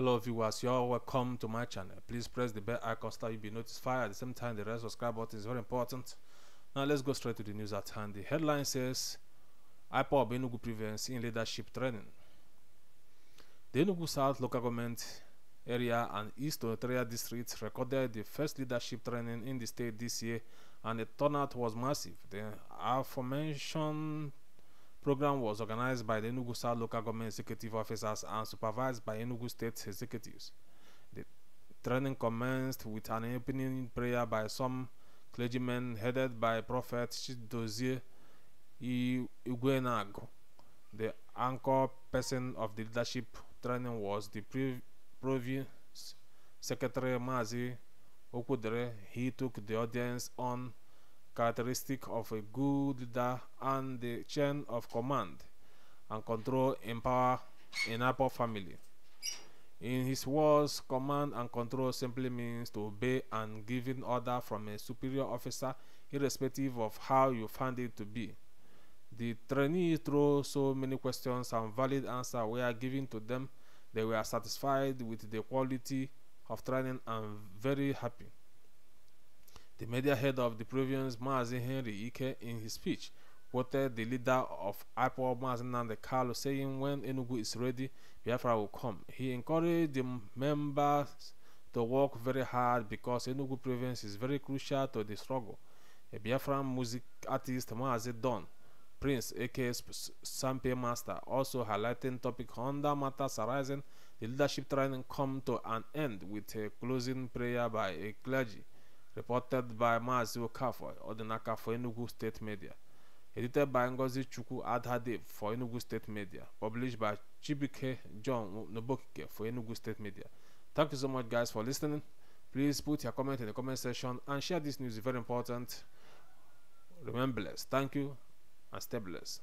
Hello viewers, you are welcome to my channel. Please press the bell icon so you'll be notified. At the same time, the red subscribe button is very important. Now let's go straight to the news at hand. The headline says, IPOB Enugu prevents in leadership training. The Enugu South local government area and East Ontario districts recorded the first leadership training in the state this year and the turnout was massive. The aforementioned program was organized by the Enugu South Local Government Executive Officers and supervised by Enugu State Executives. The training commenced with an opening prayer by some clergymen headed by Prophet Chidozie Igwenago. The anchor person of the leadership training was the Province Secretary Mazi Okudere. He took the audience on characteristic of a good leader and the chain of command and control in power in upper family. In his words, command and control simply means to obey and giving order from a superior officer irrespective of how you find it to be. The trainees throw so many questions and valid answers were given to them. They were satisfied with the quality of training and very happy. The media head of the province, Mazi Henry Ike, in his speech, quoted the leader of Ipo, Mazi Nande Carlo, saying, When Enugu is ready, Biafra will come. He encouraged the members to work very hard because Enugu province is very crucial to the struggle. A Biafran music artist, Mazi Don, Prince, aka Sampe Master, also highlighting topic the matters arising, the leadership training come to an end with a closing prayer by a clergy reported by Maazị Okafor Odinaka for Enugu State Media, edited by Ngozi Chuku Adhadep for Enugu State Media, published by Chibike John Nobokike for Enugu State Media. Thank you so much, guys, for listening. Please put your comment in the comment section and share this news. It's very important. Remember blessed. Thank you and stay blessed.